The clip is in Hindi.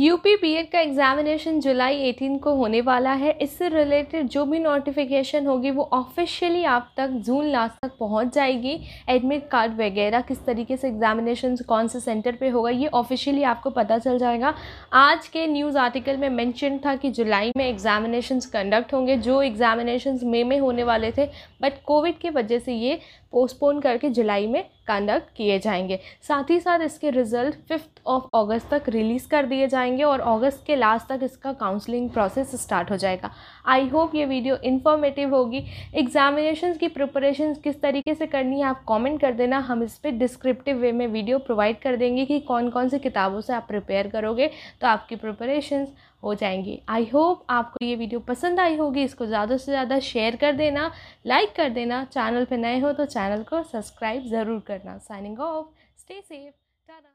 यूपी बीएड का एग्ज़ामिनेशन जुलाई 18 को होने वाला है इससे रिलेटेड जो भी नोटिफिकेशन होगी वो ऑफिशियली आप तक जून लास्ट तक पहुंच जाएगी एडमिट कार्ड वगैरह किस तरीके से एग्ज़ामिनेशन कौन से सेंटर पे होगा ये ऑफिशियली आपको पता चल जाएगा आज के न्यूज़ आर्टिकल में मैंशन था कि जुलाई में एग्ज़ामिनेशन कंडक्ट होंगे जो एग्ज़ामिनेशन मई में होने वाले थे बट कोविड की वजह से ये पोस्टपोन करके जुलाई में कंडक्ट किए जाएंगे साथ ही साथ इसके रिज़ल्ट फिफ्थ ऑफ अगस्त तक रिलीज़ कर दिए जाएंगे और अगस्त के लास्ट तक इसका काउंसलिंग प्रोसेस स्टार्ट हो जाएगा आई होप ये वीडियो इन्फॉर्मेटिव होगी एग्जामिनेशन की प्रिपरेशन किस तरीके से करनी है आप कॉमेंट कर देना हम इस पर डिस्क्रिप्टिव वे में वीडियो प्रोवाइड कर देंगे कि कौन कौन सी किताबों से आप प्रिपेयर करोगे तो आपकी प्रिपरेशन हो जाएंगी आई होप आपको ये वीडियो पसंद आई होगी इसको ज़्यादा से ज़्यादा शेयर कर देना लाइक कर देना चैनल पर नए हो तो चैनल को सब्सक्राइब ज़रूर करना साइनिंग ऑफ स्टे सेफ